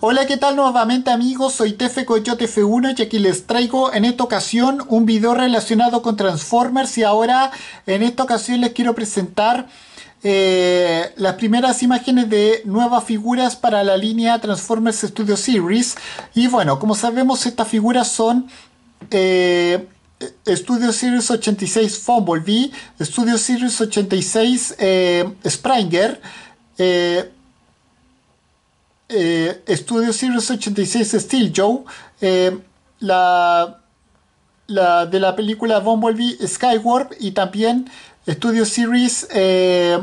Hola, ¿qué tal nuevamente amigos? Soy Tefe Coyote F1 y aquí les traigo en esta ocasión un video relacionado con Transformers y ahora en esta ocasión les quiero presentar eh, las primeras imágenes de nuevas figuras para la línea Transformers Studio Series y bueno, como sabemos estas figuras son... Eh, Studio Series 86 Fumblebee, Studio Series 86 eh, Springer, eh, Studio Series 86 Steel Joe, eh, la, de la película Bumblebee Skyward y también Studio Series eh,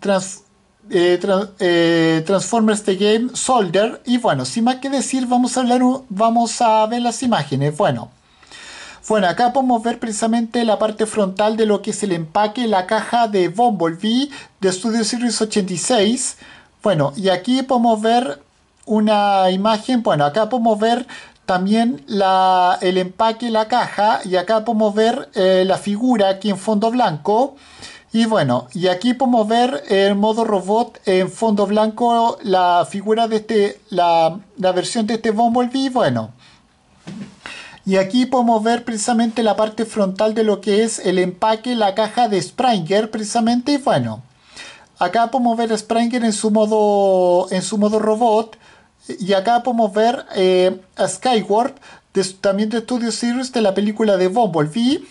Transformers The Game Solder Y bueno, sin más que decir, vamos a, vamos a ver las imágenes. Bueno. Bueno, acá podemos ver precisamente la parte frontal de lo que es el empaque, la caja de Bumblebee de Studio Series 86. Bueno, y aquí podemos ver una imagen, bueno, acá podemos ver también el empaque, la caja, y acá podemos ver eh, la figura aquí en fondo blanco. Y bueno, y aquí podemos ver el modo robot en fondo blanco, la figura de este, la, versión de este Bumblebee, bueno. Y aquí podemos ver precisamente la parte frontal de lo que es el empaque, la caja de Springer precisamente, y bueno. Acá podemos ver a Springer en su modo, en su modo robot. Y acá podemos ver eh, a Skyward, también de Studio Series, de la película de Bumblebee.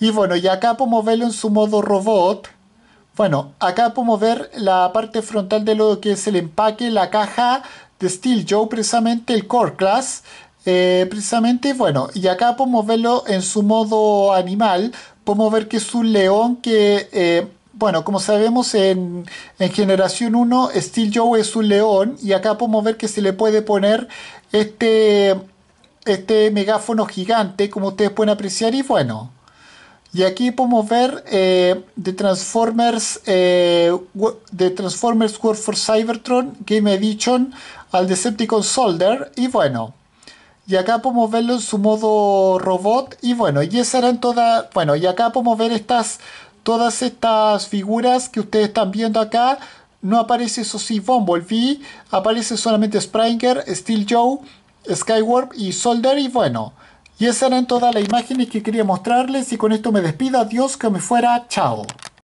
Y bueno, y acá podemos verlo en su modo robot. Bueno, acá podemos ver la parte frontal de lo que es el empaque, la caja de Steel Joe, precisamente el Core Class. Eh, precisamente, bueno, y acá podemos verlo en su modo animal. Podemos ver que es un león que... Eh, bueno, como sabemos en, generación 1, Steel Joe es un león y acá podemos ver que se le puede poner este, este megáfono gigante, como ustedes pueden apreciar, y bueno. Y aquí podemos ver eh, de Transformers eh, de Transformers War for Cybertron Game Edition al Decepticon Solder. y bueno. Y acá podemos verlo en su modo robot y bueno, y esas eran todas, bueno, y acá podemos ver estas todas estas figuras que ustedes están viendo acá, no aparece eso sí Bumblebee, aparece solamente Springer, Steel Joe, Skywarp y Solder y bueno. Y esas eran todas las imágenes que quería mostrarles y con esto me despido, adiós, que me fuera, chao.